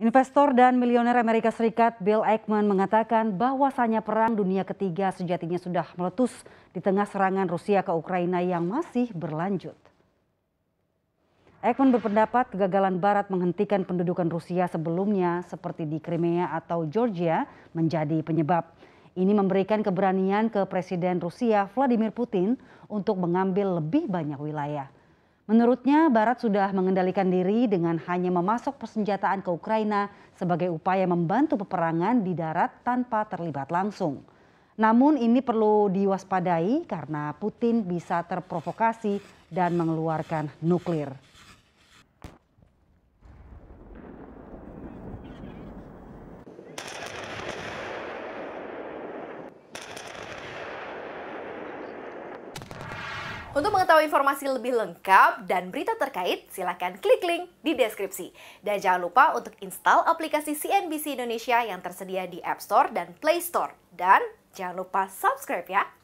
Investor dan milioner Amerika Serikat Bill Ackman mengatakan bahwasannya perang dunia ketiga sejatinya sudah meletus di tengah serangan Rusia ke Ukraina yang masih berlanjut. Ekman berpendapat kegagalan Barat menghentikan pendudukan Rusia sebelumnya seperti di Crimea atau Georgia menjadi penyebab. Ini memberikan keberanian ke Presiden Rusia Vladimir Putin untuk mengambil lebih banyak wilayah. Menurutnya, Barat sudah mengendalikan diri dengan hanya memasok persenjataan ke Ukraina sebagai upaya membantu peperangan di darat tanpa terlibat langsung. Namun ini perlu diwaspadai karena Putin bisa terprovokasi dan mengeluarkan nuklir. Untuk mengetahui informasi lebih lengkap dan berita terkait, silakan klik link di deskripsi. Dan jangan lupa untuk install aplikasi CNBC Indonesia yang tersedia di App Store dan Play Store. Dan jangan lupa subscribe ya.